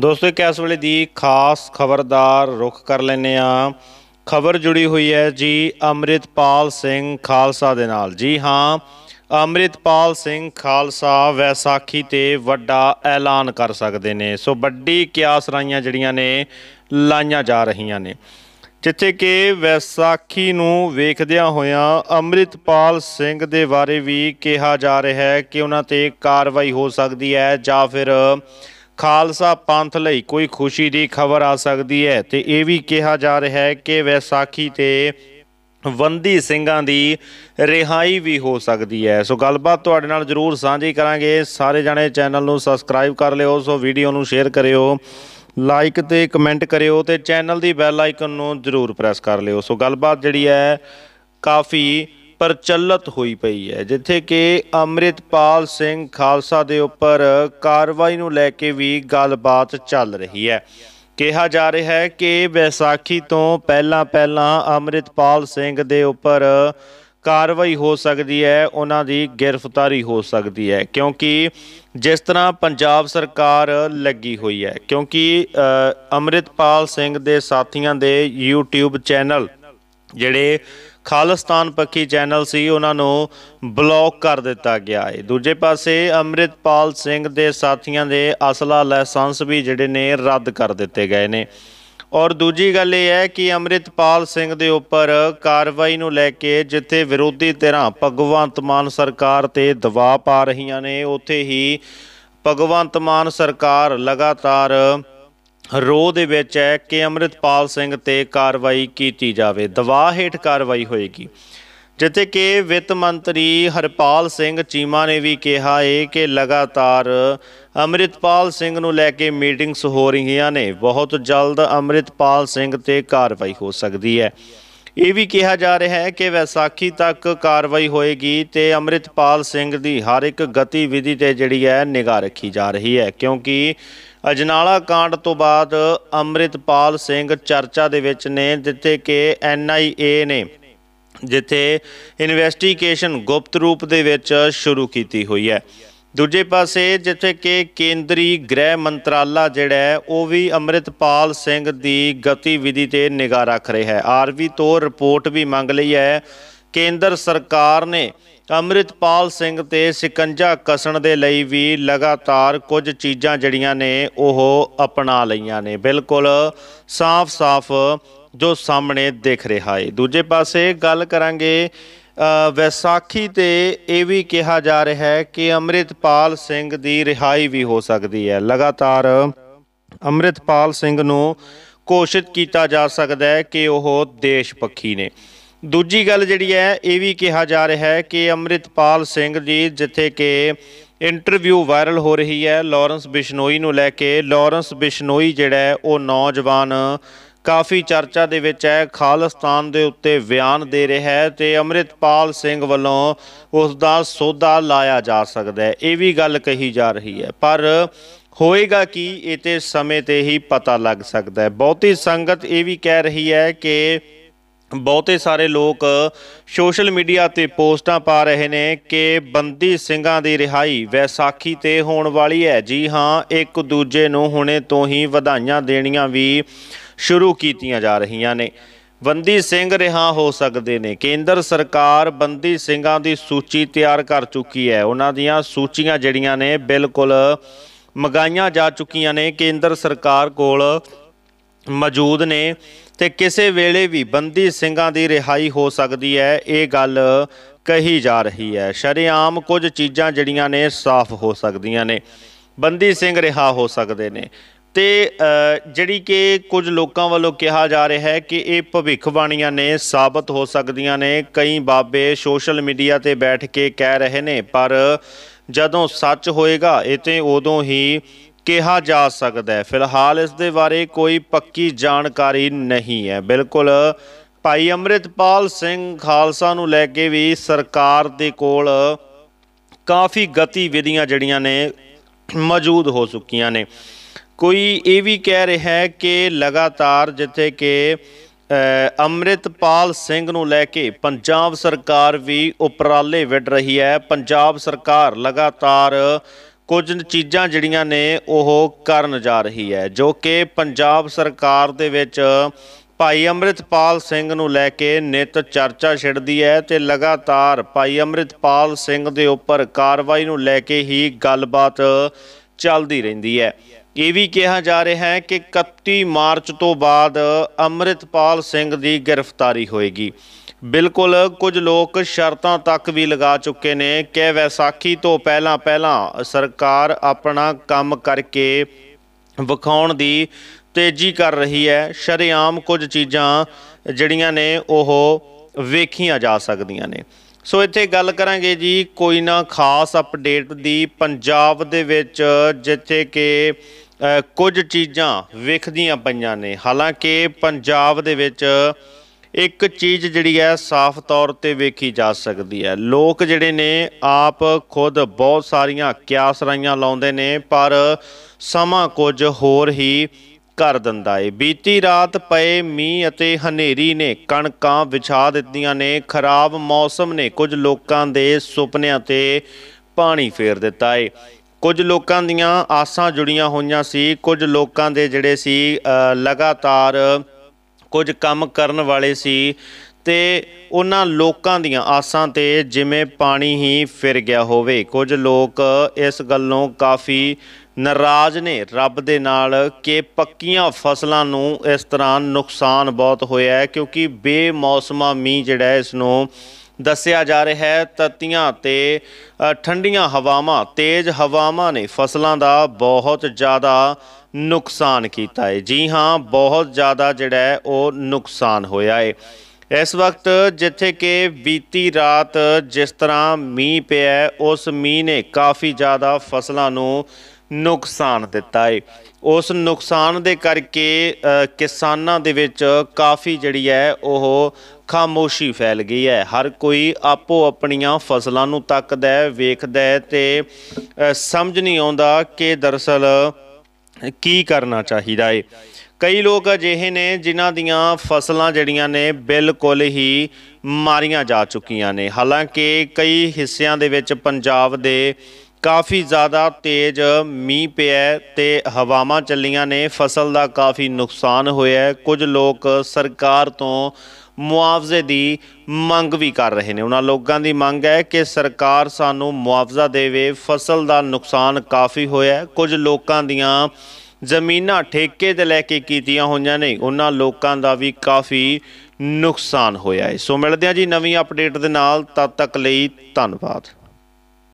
ਦੋਸਤੋ ਇੱਕ ਵਾਲੇ ਵੇਲੇ ਦੀ ਖਾਸ ਖਬਰਦਾਰ ਰੁਖ ਕਰ ਲੈਨੇ ਆ ਖਬਰ ਜੁੜੀ ਹੋਈ ਹੈ ਜੀ ਅਮਰਿਤਪਾਲ ਸਿੰਘ ਖਾਲਸਾ ਦੇ ਨਾਲ ਜੀ ਹਾਂ ਅਮਰਿਤਪਾਲ ਸਿੰਘ ਖਾਲਸਾ ਵੈਸਾਖੀ ਤੇ ਵੱਡਾ ਐਲਾਨ ਕਰ ਸਕਦੇ ਨੇ ਸੋ ਵੱਡੀ ਕਿਆਸ ਰਾਈਆਂ ਜਿਹੜੀਆਂ ਨੇ ਲਾਈਆਂ ਜਾ ਰਹੀਆਂ ਨੇ ਜਿੱਥੇ ਕਿ ਵੈਸਾਖੀ ਨੂੰ ਵੇਖਦਿਆਂ ਹੋਇਆਂ ਅਮਰਿਤਪਾਲ ਸਿੰਘ ਦੇ ਬਾਰੇ ਵੀ ਕਿਹਾ ਜਾ ਰਿਹਾ ਹੈ ਕਿ ਉਹਨਾਂ ਤੇ ਕਾਰਵਾਈ ਹੋ ਸਕਦੀ ਹੈ ਜਾਂ ਫਿਰ ਖਾਲਸਾ ਪੰਥ ਲਈ ਕੋਈ ਖੁਸ਼ੀ ਦੀ ਖਬਰ ਆ ਸਕਦੀ ਹੈ ਤੇ ਇਹ ਵੀ ਕਿਹਾ ਜਾ ਰਿਹਾ ਹੈ ਕਿ ਵੈਸਾਖੀ ਤੇ ਵੰਦੀ ਸਿੰਘਾਂ ਦੀ ਰਿਹਾਈ ਵੀ ਹੋ ਸਕਦੀ ਹੈ ਸੋ ਗੱਲਬਾਤ ਤੁਹਾਡੇ ਨਾਲ ਜਰੂਰ ਸਾਂਝੀ ਕਰਾਂਗੇ ਸਾਰੇ ਜਣੇ ਚੈਨਲ ਨੂੰ ਸਬਸਕ੍ਰਾਈਬ ਕਰ ਲਿਓ ਸੋ ਵੀਡੀਓ ਨੂੰ ਸ਼ੇਅਰ ਕਰਿਓ ਲਾਈਕ ਤੇ ਕਮੈਂਟ ਕਰਿਓ ਤੇ ਚੈਨਲ ਦੀ ਬੈਲ ਆਈਕਨ ਨੂੰ ਜਰੂਰ ਪ੍ਰੈਸ ਕਰ ਲਿਓ ਸੋ ਗੱਲਬਾਤ ਜਿਹੜੀ ਹੈ ਕਾਫੀ ਪ੍ਰਚਲਿਤ ਹੋਈ ਪਈ ਹੈ ਜਿੱਥੇ ਕਿ ਅਮਰਿਤਪਾਲ ਸਿੰਘ ਖਾਲਸਾ ਦੇ ਉੱਪਰ ਕਾਰਵਾਈ ਨੂੰ ਲੈ ਕੇ ਵੀ ਗੱਲਬਾਤ ਚੱਲ ਰਹੀ ਹੈ ਕਿਹਾ ਜਾ ਰਿਹਾ ਹੈ ਕਿ ਵਿਸਾਖੀ ਤੋਂ ਪਹਿਲਾਂ ਪਹਿਲਾਂ ਅਮਰਿਤਪਾਲ ਸਿੰਘ ਦੇ ਉੱਪਰ ਕਾਰਵਾਈ ਹੋ ਸਕਦੀ ਹੈ ਉਹਨਾਂ ਦੀ ਗ੍ਰਿਫਤਾਰੀ ਹੋ ਸਕਦੀ ਹੈ ਕਿਉਂਕਿ ਜਿਸ ਤਰ੍ਹਾਂ ਪੰਜਾਬ ਸਰਕਾਰ ਲੱਗੀ ਹੋਈ ਹੈ ਕਿਉਂਕਿ ਅਮਰਿਤਪਾਲ ਸਿੰਘ ਦੇ ਸਾਥੀਆਂ ਦੇ YouTube ਚੈਨਲ ਜਿਹੜੇ ਖਾਲਿਸਤਾਨ ਪੱਖੀ ਚੈਨਲ ਸੀ ਉਹਨਾਂ ਨੂੰ ਬਲੌਕ ਕਰ ਦਿੱਤਾ ਗਿਆ ਹੈ ਦੂਜੇ ਪਾਸੇ ਅਮਰਿਤਪਾਲ ਸਿੰਘ ਦੇ ਸਾਥੀਆਂ ਦੇ ਅਸਲਾ ਲਾਇਸੈਂਸ ਵੀ ਜਿਹੜੇ ਨੇ ਰੱਦ ਕਰ ਦਿੱਤੇ ਗਏ ਨੇ ਔਰ ਦੂਜੀ ਗੱਲ ਇਹ ਹੈ ਕਿ ਅਮਰਿਤਪਾਲ ਸਿੰਘ ਦੇ ਉੱਪਰ ਕਾਰਵਾਈ ਨੂੰ ਲੈ ਕੇ ਜਿੱਥੇ ਵਿਰੋਧੀ ਧਿਰਾਂ ਭਗਵੰਤ ਮਾਨ ਸਰਕਾਰ ਤੇ ਦਬਾਅ ਪਾ ਰਹੀਆਂ ਨੇ ਉੱਥੇ ਹੀ ਭਗਵੰਤ ਮਾਨ ਸਰਕਾਰ ਲਗਾਤਾਰ ਰੋ ਦੇ ਵਿੱਚ ਹੈ ਕਿ ਅਮਰਿਤਪਾਲ ਸਿੰਘ ਤੇ ਕਾਰਵਾਈ ਕੀਤੀ ਜਾਵੇ ਦਵਾ ਹੇਠ ਕਾਰਵਾਈ ਹੋਏਗੀ ਜਿੱਥੇ ਕਿ ਵਿੱਤ ਮੰਤਰੀ ਹਰਪਾਲ ਸਿੰਘ ਚੀਮਾ ਨੇ ਵੀ ਕਿਹਾ ਹੈ ਕਿ ਲਗਾਤਾਰ ਅਮਰਿਤਪਾਲ ਸਿੰਘ ਨੂੰ ਲੈ ਕੇ ਮੀਟਿੰਗਸ ਹੋ ਰਹੀਆਂ ਨੇ ਬਹੁਤ ਜਲਦ ਅਮਰਿਤਪਾਲ ਸਿੰਘ ਤੇ ਕਾਰਵਾਈ ਹੋ ਸਕਦੀ ਹੈ ਇਹ ਵੀ ਕਿਹਾ ਜਾ ਰਿਹਾ ਹੈ ਕਿ ਵੈਸਾਖੀ ਤੱਕ ਕਾਰਵਾਈ ਹੋਏਗੀ ਤੇ ਅਮਰਿਤਪਾਲ ਸਿੰਘ ਦੀ ਹਰ ਇੱਕ ਗਤੀਵਿਧੀ ਤੇ ਜਿਹੜੀ ਹੈ ਨਿਗਾਹ ਰੱਖੀ ਜਾ ਰਹੀ ਹੈ ਕਿਉਂਕਿ ਅਜਨਾਲਾ ਕਾਂਡ ਤੋਂ ਬਾਅਦ ਅਮਰਿਤਪਾਲ ਸਿੰਘ ਚਰਚਾ ਦੇ ਵਿੱਚ ਨੇ ਦਿੱਤੇ ਕਿ ਐਨਆਈਏ ਨੇ ਜਿੱਥੇ ਇਨਵੈਸਟੀਗੇਸ਼ਨ ਗੁਪਤ ਰੂਪ ਦੇ ਵਿੱਚ ਸ਼ੁਰੂ ਕੀਤੀ ਹੋਈ ਹੈ ਦੂਜੇ ਪਾਸੇ ਜਿੱਥੇ ਕਿ ਕੇਂਦਰੀ ਗ੍ਰਹਿ ਮੰਤਰਾਲਾ ਜਿਹੜਾ ਹੈ ਉਹ ਵੀ ਅਮਰਿਤਪਾਲ ਸਿੰਘ ਦੀ ਗਤੀਵਿਧੀ ਤੇ ਨਿਗਾਹ ਰੱਖ ਰਿਹਾ ਹੈ ਆਰਵੀ ਤੋਂ ਰਿਪੋਰਟ ਵੀ ਮੰਗ ਲਈ ਹੈ ਕੇਂਦਰ ਸਰਕਾਰ ਨੇ ਅਮਰਿਤਪਾਲ ਸਿੰਘ ਤੇ ਸਿਕੰਜਾ ਕਸਣ ਦੇ ਲਈ ਵੀ ਲਗਾਤਾਰ ਕੁਝ ਚੀਜ਼ਾਂ ਜਿਹੜੀਆਂ ਨੇ ਉਹ ਅਪਣਾ ਲਈਆਂ ਨੇ ਬਿਲਕੁਲ ਸਾਫ਼-ਸਾਫ਼ ਜੋ ਸਾਹਮਣੇ ਦਿਖ ਰਿਹਾ ਹੈ ਦੂਜੇ ਪਾਸੇ ਗੱਲ ਕਰਾਂਗੇ ਵੈਸਾਖੀ ਤੇ ਇਹ ਵੀ ਕਿਹਾ ਜਾ ਰਿਹਾ ਹੈ ਕਿ ਅਮਰਿਤਪਾਲ ਸਿੰਘ ਦੀ ਰਿਹਾਈ ਵੀ ਹੋ ਸਕਦੀ ਹੈ ਲਗਾਤਾਰ ਅਮਰਿਤਪਾਲ ਸਿੰਘ ਨੂੰ ਕੋਸ਼ਿਸ਼ ਕੀਤਾ ਜਾ ਸਕਦਾ ਹੈ ਕਿ ਉਹ ਦੇਸ਼ ਪੱਖੀ ਨੇ ਦੂਜੀ ਗੱਲ ਜਿਹੜੀ ਹੈ ਇਹ ਵੀ ਕਿਹਾ ਜਾ ਰਿਹਾ ਹੈ ਕਿ ਅਮਰਿਤਪਾਲ ਸਿੰਘ ਜੀ ਜਿੱਥੇ ਕਿ ਇੰਟਰਵਿਊ ਵਾਇਰਲ ਹੋ ਰਹੀ ਹੈ ਲਾਰੈਂਸ ਬਿਸ਼ਨੋਈ ਨੂੰ ਲੈ ਕੇ ਲਾਰੈਂਸ ਬਿਸ਼ਨੋਈ ਜਿਹੜਾ ਉਹ ਨੌਜਵਾਨ ਕਾਫੀ ਚਰਚਾ ਦੇ ਵਿੱਚ ਹੈ ਖਾਲਸਤਾਨ ਦੇ ਉੱਤੇ ਬਿਆਨ ਦੇ ਰਿਹਾ ਹੈ ਤੇ ਅਮਰਿਤਪਾਲ ਸਿੰਘ ਵੱਲੋਂ ਉਸ ਦਾ ਸੌਦਾ ਲਾਇਆ ਜਾ ਸਕਦਾ ਹੈ ਇਹ ਵੀ ਗੱਲ ਕਹੀ ਜਾ ਰਹੀ ਹੈ ਪਰ ਹੋਏਗਾ ਕੀ ਇਹ ਤੇ ਸਮੇਂ ਤੇ ਹੀ ਪਤਾ ਲੱਗ ਸਕਦਾ ਹੈ ਬਹੁਤੀ ਸੰਗਤ ਇਹ ਵੀ ਕਹਿ ਰਹੀ ਹੈ ਕਿ ਬਹੁਤੇ ਸਾਰੇ ਲੋਕ ਸੋਸ਼ਲ ਮੀਡੀਆ ਤੇ ਪੋਸਟਾਂ ਪਾ ਰਹੇ ਨੇ ਕਿ ਬੰਦੀ ਸਿੰਘਾਂ ਦੀ ਰਿਹਾਈ ਵੈਸਾਖੀ ਤੇ ਹੋਣ ਵਾਲੀ ਹੈ ਜੀ ਹਾਂ ਇੱਕ ਦੂਜੇ ਨੂੰ ਹੁਣੇ ਤੋਂ ਹੀ ਵਧਾਈਆਂ ਦੇਣੀਆਂ ਵੀ ਸ਼ੁਰੂ ਕੀਤੀਆਂ ਜਾ ਰਹੀਆਂ ਨੇ ਬੰਦੀ ਸਿੰਘ ਰਿਹਾ ਹੋ ਸਕਦੇ ਨੇ ਕੇਂਦਰ ਸਰਕਾਰ ਬੰਦੀ ਸਿੰਘਾਂ ਦੀ ਸੂਚੀ ਤਿਆਰ ਕਰ ਚੁੱਕੀ ਹੈ ਉਹਨਾਂ ਦੀਆਂ ਸੂਚੀਆਂ ਜਿਹੜੀਆਂ ਨੇ ਬਿਲਕੁਲ ਮਗਾਈਆਂ ਜਾ ਚੁੱਕੀਆਂ ਨੇ ਕੇਂਦਰ ਸਰਕਾਰ ਕੋਲ ਮੌਜੂਦ ਨੇ ਤੇ ਕਿਸੇ ਵੇਲੇ ਵੀ ਬੰਦੀ ਸਿੰਘਾਂ ਦੀ ਰਿਹਾਈ ਹੋ ਸਕਦੀ ਹੈ ਇਹ ਗੱਲ ਕਹੀ ਜਾ ਰਹੀ ਹੈ ਸ਼ਰਿਆਮ ਕੁਝ ਚੀਜ਼ਾਂ ਜਿਹੜੀਆਂ ਨੇ ਸਾਫ਼ ਹੋ ਸਕਦੀਆਂ ਨੇ ਬੰਦੀ ਸਿੰਘ ਰਿਹਾ ਹੋ ਸਕਦੇ ਨੇ ਤੇ ਜਿਹੜੀ ਕਿ ਕੁਝ ਲੋਕਾਂ ਵੱਲੋਂ ਕਿਹਾ ਜਾ ਰਿਹਾ ਹੈ ਕਿ ਇਹ ਭਵਿੱਖਬਾਣੀਆਂ ਨੇ ਸਾਬਤ ਹੋ ਸਕਦੀਆਂ ਨੇ ਕਈ ਬਾਬੇ ਸੋਸ਼ਲ ਮੀਡੀਆ ਤੇ ਬੈਠ ਕੇ ਕਹਿ ਰਹੇ ਨੇ ਪਰ ਜਦੋਂ ਸੱਚ ਹੋਏਗਾ ਇਹ ਤੇ ਉਦੋਂ ਹੀ ਕਿਹਾ ਜਾ ਸਕਦਾ ਹੈ ਫਿਲਹਾਲ ਇਸ ਦੇ ਬਾਰੇ ਕੋਈ ਪੱਕੀ ਜਾਣਕਾਰੀ ਨਹੀਂ ਹੈ ਬਿਲਕੁਲ ਭਾਈ ਅਮਰਿਤਪਾਲ ਸਿੰਘ ਖਾਲਸਾ ਨੂੰ ਲੈ ਕੇ ਵੀ ਸਰਕਾਰ ਦੇ ਕੋਲ ਕਾਫੀ ਗਤੀਵਿਧੀਆਂ ਜਿਹੜੀਆਂ ਨੇ ਮੌਜੂਦ ਹੋ ਚੁੱਕੀਆਂ ਨੇ ਕੋਈ ਇਹ ਵੀ ਕਹਿ ਰਿਹਾ ਹੈ ਕਿ ਲਗਾਤਾਰ ਜਿੱਥੇ ਕਿ ਅਮਰਿਤਪਾਲ ਸਿੰਘ ਨੂੰ ਲੈ ਕੇ ਪੰਜਾਬ ਸਰਕਾਰ ਵੀ ਉਪਰਾਲੇ ਵਿੱਢ ਰਹੀ ਹੈ ਪੰਜਾਬ ਸਰਕਾਰ ਲਗਾਤਾਰ ਕੁਝ ਚੀਜ਼ਾਂ ਜਿਹੜੀਆਂ ਨੇ ਉਹ ਕਰਨ ਜਾ ਰਹੀ ਹੈ ਜੋ ਕਿ ਪੰਜਾਬ ਸਰਕਾਰ ਦੇ ਵਿੱਚ ਭਾਈ ਅਮਰਿਤਪਾਲ ਸਿੰਘ ਨੂੰ ਲੈ ਕੇ ਨਿਤ ਚਰਚਾ ਛਿੜਦੀ ਹੈ ਤੇ ਲਗਾਤਾਰ ਭਾਈ ਅਮਰਿਤਪਾਲ ਸਿੰਘ ਦੇ ਉੱਪਰ ਕਾਰਵਾਈ ਨੂੰ ਲੈ ਕੇ ਹੀ ਗੱਲਬਾਤ ਚੱਲਦੀ ਰਹਿੰਦੀ ਹੈ ਇਹ ਵੀ ਕਿਹਾ ਜਾ ਰਿਹਾ ਹੈ ਕਿ 31 ਮਾਰਚ ਤੋਂ ਬਾਅਦ ਅਮਰਿਤਪਾਲ ਸਿੰਘ ਦੀ ਗ੍ਰਿਫਤਾਰੀ ਹੋਏਗੀ ਬਿਲਕੁਲ ਕੁਝ ਲੋਕ ਸ਼ਰਤਾਂ ਤੱਕ ਵੀ ਲਗਾ ਚੁੱਕੇ ਨੇ ਕਿ ਵੈਸਾਖੀ ਤੋਂ ਪਹਿਲਾਂ ਪਹਿਲਾਂ ਸਰਕਾਰ ਆਪਣਾ ਕੰਮ ਕਰਕੇ ਵਿਖਾਉਣ ਦੀ ਤੇਜ਼ੀ ਕਰ ਰਹੀ ਹੈ ਸ਼ਰਿਆਮ ਕੁਝ ਚੀਜ਼ਾਂ ਜਿਹੜੀਆਂ ਨੇ ਉਹ ਵੇਖੀਆਂ ਜਾ ਸਕਦੀਆਂ ਨੇ ਸੋ ਇੱਥੇ ਗੱਲ ਕਰਾਂਗੇ ਜੀ ਕੋਈ ਨਾ ਖਾਸ ਅਪਡੇਟ ਦੀ ਪੰਜਾਬ ਦੇ ਵਿੱਚ ਜਿੱਥੇ ਕਿ ਕੁਝ ਚੀਜ਼ਾਂ ਵੇਖਦੀਆਂ ਪਈਆਂ ਨੇ ਹਾਲਾਂਕਿ ਪੰਜਾਬ ਦੇ ਵਿੱਚ ਇੱਕ ਚੀਜ਼ ਜਿਹੜੀ ਹੈ ਸਾਫ਼ ਤੌਰ ਤੇ ਵੇਖੀ ਜਾ ਸਕਦੀ ਹੈ ਲੋਕ ਜਿਹੜੇ ਨੇ ਆਪ ਖੁਦ ਬਹੁਤ ਸਾਰੀਆਂ ਕਿਆਸ ਰਾਈਆਂ ਲਾਉਂਦੇ ਨੇ ਪਰ ਸਮਾਂ ਕੁਝ ਹੋਰ ਹੀ ਕਰ ਦਿੰਦਾ ਏ ਬੀਤੀ ਰਾਤ ਪਏ ਮੀਂਹ ਅਤੇ ਹਨੇਰੀ ਨੇ ਕਣਕਾਂ ਵਿਛਾ ਦਿੱਤੀਆਂ ਨੇ ਖਰਾਬ ਮੌਸਮ ਨੇ ਕੁਝ ਲੋਕਾਂ ਦੇ ਸੁਪਨਿਆਂ ਤੇ ਪਾਣੀ ਫੇਰ ਦਿੱਤਾ ਏ ਕੁਝ ਲੋਕਾਂ ਦੀਆਂ ਆਸਾਂ ਜੁੜੀਆਂ ਹੋਈਆਂ ਸੀ ਕੁਝ ਲੋਕਾਂ ਦੇ ਜਿਹੜੇ ਸੀ ਲਗਾਤਾਰ ਕੁਝ ਕੰਮ ਕਰਨ ਵਾਲੇ ਸੀ ਤੇ ਉਹਨਾਂ ਲੋਕਾਂ ਦੀਆਂ ਆਸਾਂ ਤੇ ਜਿਵੇਂ ਪਾਣੀ ਹੀ ਫਿਰ ਗਿਆ ਹੋਵੇ ਕੁਝ ਲੋਕ ਇਸ ਗੱਲੋਂ ਕਾਫੀ ਨਾਰਾਜ਼ ਨੇ ਰੱਬ ਦੇ ਨਾਲ ਕਿ ਪੱਕੀਆਂ ਫਸਲਾਂ ਨੂੰ ਇਸ ਤਰ੍ਹਾਂ ਨੁਕਸਾਨ ਬਹੁਤ ਹੋਇਆ ਹੈ ਕਿਉਂਕਿ ਬੇਮੌਸਮਾ ਮੀਂਹ ਜਿਹੜਾ ਇਸ ਨੂੰ ਦੱਸਿਆ ਜਾ ਰਿਹਾ ਹੈ ਤਤੀਆਂ ਤੇ ਠੰਡੀਆਂ ਹਵਾਵਾਂ ਤੇਜ਼ ਹਵਾਵਾਂ ਨੇ ਫਸਲਾਂ ਦਾ ਬਹੁਤ ਜ਼ਿਆਦਾ ਨੁਕਸਾਨ ਕੀਤਾ ਹੈ ਜੀ ਹਾਂ ਬਹੁਤ ਜ਼ਿਆਦਾ ਜਿਹੜਾ ਉਹ ਨੁਕਸਾਨ ਹੋਇਆ ਹੈ ਇਸ ਵਕਤ ਜਿੱਥੇ ਕਿ ਬੀਤੀ ਰਾਤ ਜਿਸ ਤਰ੍ਹਾਂ ਮੀਂਹ ਪਿਆ ਉਸ ਮੀਂਹ ਨੇ ਕਾਫੀ ਜ਼ਿਆਦਾ ਫਸਲਾਂ ਨੂੰ ਨੁਕਸਾਨ ਦਿੱਤਾ ਹੈ ਉਸ ਨੁਕਸਾਨ ਦੇ ਕਰਕੇ ਕਿਸਾਨਾਂ ਦੇ ਵਿੱਚ ਕਾਫੀ ਜਿਹੜੀ ਹੈ ਉਹ ਖਾਮੋਸ਼ੀ ਫੈਲ ਗਈ ਹੈ ਹਰ ਕੋਈ ਆਪੋ ਆਪਣੀਆਂ ਫਸਲਾਂ ਨੂੰ ਤੱਕਦਾ ਹੈ ਵੇਖਦਾ ਹੈ ਤੇ ਸਮਝ ਨਹੀਂ ਆਉਂਦਾ ਕਿ ਦਰਸਲ ਕੀ ਕਰਨਾ ਚਾਹੀਦਾ ਹੈ ਕਈ ਲੋਕ ਅਜਿਹੇ ਨੇ ਜਿਨ੍ਹਾਂ ਦੀਆਂ ਫਸਲਾਂ ਜਿਹੜੀਆਂ ਨੇ ਬਿਲਕੁਲ ਹੀ ਮਾਰੀਆਂ ਜਾ ਚੁੱਕੀਆਂ ਨੇ ਹਾਲਾਂਕਿ ਕਈ ਹਿੱਸਿਆਂ ਦੇ ਵਿੱਚ ਪੰਜਾਬ ਦੇ ਕਾਫੀ ਜ਼ਿਆਦਾ ਤੇਜ਼ ਮੀਂਹ ਪਿਆ ਤੇ ਹਵਾਵਾਂ ਚੱਲੀਆਂ ਨੇ ਫਸਲ ਦਾ ਕਾਫੀ ਨੁਕਸਾਨ ਹੋਇਆ ਕੁਝ ਲੋਕ ਸਰਕਾਰ ਤੋਂ ਮੁਆਵਜ਼ੇ ਦੀ ਮੰਗ ਵੀ ਕਰ ਰਹੇ ਨੇ ਉਹਨਾਂ ਲੋਕਾਂ ਦੀ ਮੰਗ ਹੈ ਕਿ ਸਰਕਾਰ ਸਾਨੂੰ ਮੁਆਵਜ਼ਾ ਦੇਵੇ ਫਸਲ ਦਾ ਨੁਕਸਾਨ ਕਾਫੀ ਹੋਇਆ ਕੁਝ ਲੋਕਾਂ ਦੀਆਂ ਜ਼ਮੀਨਾਂ ਠੇਕੇ ਤੇ ਲੈ ਕੇ ਕੀਤੀਆਂ ਹੋਈਆਂ ਨੇ ਉਹਨਾਂ ਲੋਕਾਂ ਦਾ ਵੀ ਕਾਫੀ ਨੁਕਸਾਨ ਹੋਇਆ ਹੈ ਸੋ ਮਿਲਦੇ ਹਾਂ ਜੀ ਨਵੀਂ ਅਪਡੇਟ ਦੇ ਨਾਲ ਤਦ ਤੱਕ ਲਈ ਧੰਨਵਾਦ